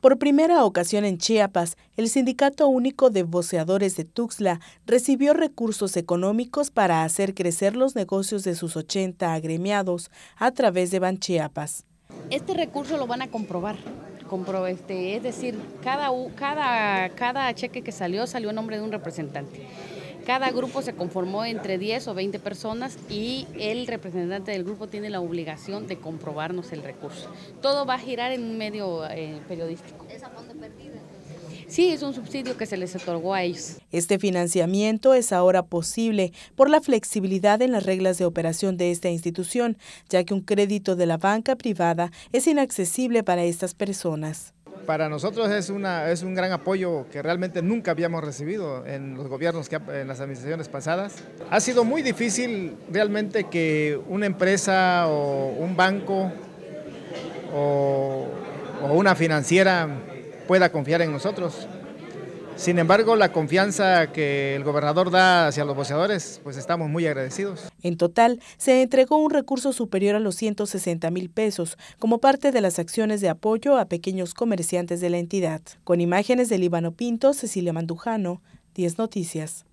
Por primera ocasión en Chiapas, el Sindicato Único de Voceadores de Tuxtla recibió recursos económicos para hacer crecer los negocios de sus 80 agremiados a través de Banchiapas. Este recurso lo van a comprobar. Compro, este, es decir, cada, cada, cada cheque que salió salió a nombre de un representante. Cada grupo se conformó entre 10 o 20 personas y el representante del grupo tiene la obligación de comprobarnos el recurso. Todo va a girar en un medio eh, periodístico. ¿Es fondo perdido? Sí, es un subsidio que se les otorgó a ellos. Este financiamiento es ahora posible por la flexibilidad en las reglas de operación de esta institución, ya que un crédito de la banca privada es inaccesible para estas personas para nosotros es, un gran apoyo que realmente nunca habíamos recibido en los gobiernos, en las administraciones pasadas. Ha sido muy difícil realmente que una empresa o un banco o una financiera pueda confiar en nosotros. Sin embargo, la confianza que el gobernador da hacia los voceadores pues estamos muy agradecidos. En total, se entregó un recurso superior a los 160 mil pesos como parte de las acciones de apoyo a pequeños comerciantes de la entidad. Con imágenes de Líbano Pinto, Cecilia Mandujano, 10 Noticias.